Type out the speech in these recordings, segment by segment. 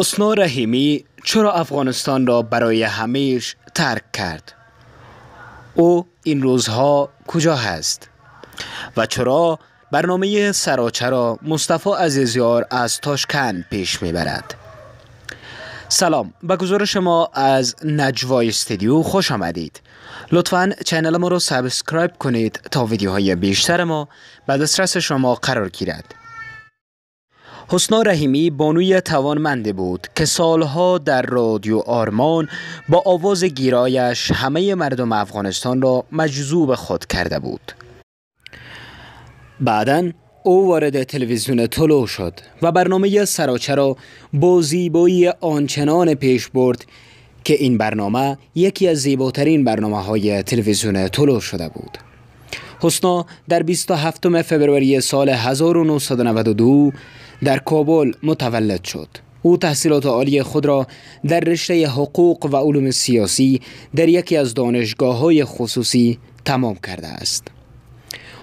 اصنا رحیمی چرا افغانستان را برای همیش ترک کرد؟ او این روزها کجا هست؟ و چرا برنامه سراچه را مصطفی عزیزیار از تاشکن پیش میبرد؟ سلام به گزارش شما از نجوای استودیو خوش آمدید لطفا چینل ما را سابسکرایب کنید تا ویدیوهای بیشتر ما به دسترس شما قرار گیرد حسنا رحیمی بانوی توانمند بود که سالها در رادیو آرمان با آواز گیرایش همه مردم افغانستان را مجذوب خود کرده بود بعدا او وارد تلویزیون طلو شد و برنامه سراچه را با زیبایی آنچنان پیش برد که این برنامه یکی از زیباترین برنامه های تلویزیون طلو شده بود حسنا در 27 فوریه سال 1992 در کابل متولد شد او تحصیلات عالی خود را در رشته حقوق و علوم سیاسی در یکی از دانشگاه های خصوصی تمام کرده است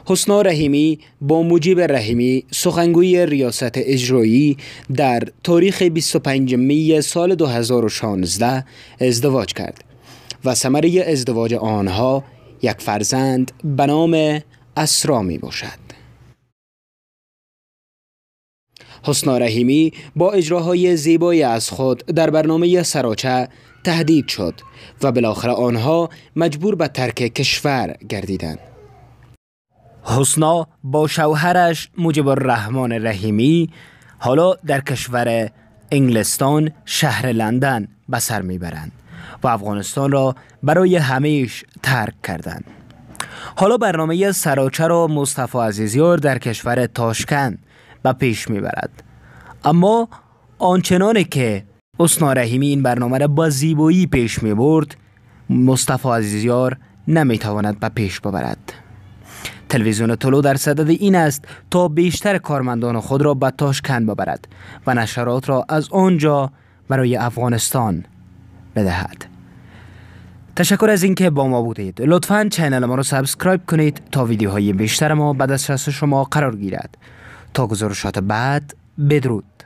حسنا رحیمی با مجیب رحیمی سخنگوی ریاست اجرایی در تاریخ 25 می سال 2016 ازدواج کرد و ثمره ازدواج آنها یک فرزند به نام اسرا می باشد حسنا رحیمی با اجراهای زیبای از خود در برنامه سراچه تهدید شد و بالاخره آنها مجبور به ترک کشور گردیدند. حسنا با شوهرش موجب رحمان رحیمی حالا در کشور انگلستان شهر لندن به سر میبرند. و افغانستان را برای همیش ترک کردند. حالا برنامه سراچه را مصطفی عزیزیار در کشور تاشکند و پیش میبرد اما آنچنانه که اسنا رحیمی این برنامه را با زیبایی پیش می برد مصطفی عزیزیار نمیتواند به پیش ببرد تلویزیون طلو در صدد این است تا بیشتر کارمندان خود را به تاشکند ببرد و نشرات را از آنجا برای افغانستان بدهد تشکر از اینکه با ما بودید لطفا چنل ما رو سابسکرایب کنید تا ویدیوهای بیشتر ما به دسترس شما قرار گیرد تا گزارشات بعد بدرود